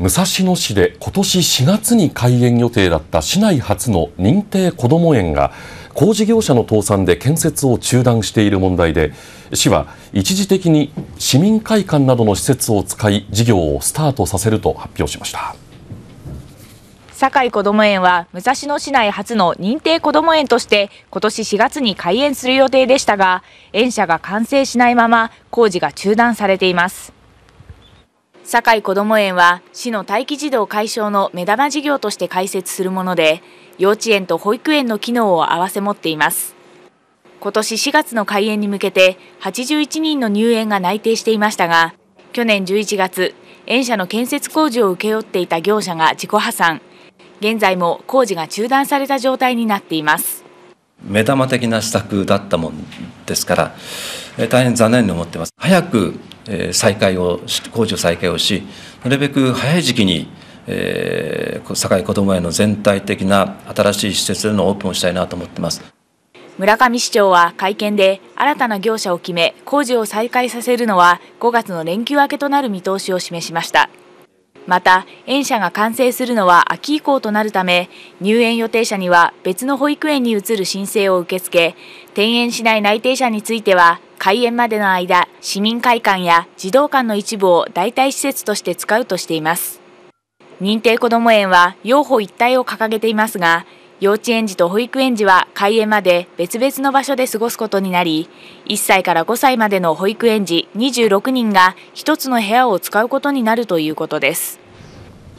武蔵野市で今年4月に開園予定だった市内初の認定こども園が工事業者の倒産で建設を中断している問題で市は一時的に市民会館などの施設を使い事業をスタートさせると発表しました堺こども園は武蔵野市内初の認定こども園として今年4月に開園する予定でしたが園舎が完成しないまま工事が中断されています堺こども園は市の待機児童解消の目玉事業として開設するもので幼稚園と保育園の機能を併せ持っています今年4月の開園に向けて81人の入園が内定していましたが去年11月園舎の建設工事を請け負っていた業者が自己破産現在も工事が中断された状態になっています目玉的な施策だったもんですから大変残念に思ってます早くえ再開を工事を再開をしなるべく早い時期に、えー、堺こども園の全体的な新しい施設でのオープンをしたいなと思ってます村上市長は会見で新たな業者を決め工事を再開させるのは5月の連休明けとなる見通しを示しましたまた園舎が完成するのは秋以降となるため入園予定者には別の保育園に移る申請を受け付け転園しない内定者については開園までの間、市民会館や児童館の一部を代替施設として使うとしています。認定こども園は養護一体を掲げていますが、幼稚園児と保育園児は開園まで別々の場所で過ごすことになり、1歳から5歳までの保育園児26人が1つの部屋を使うことになるということです。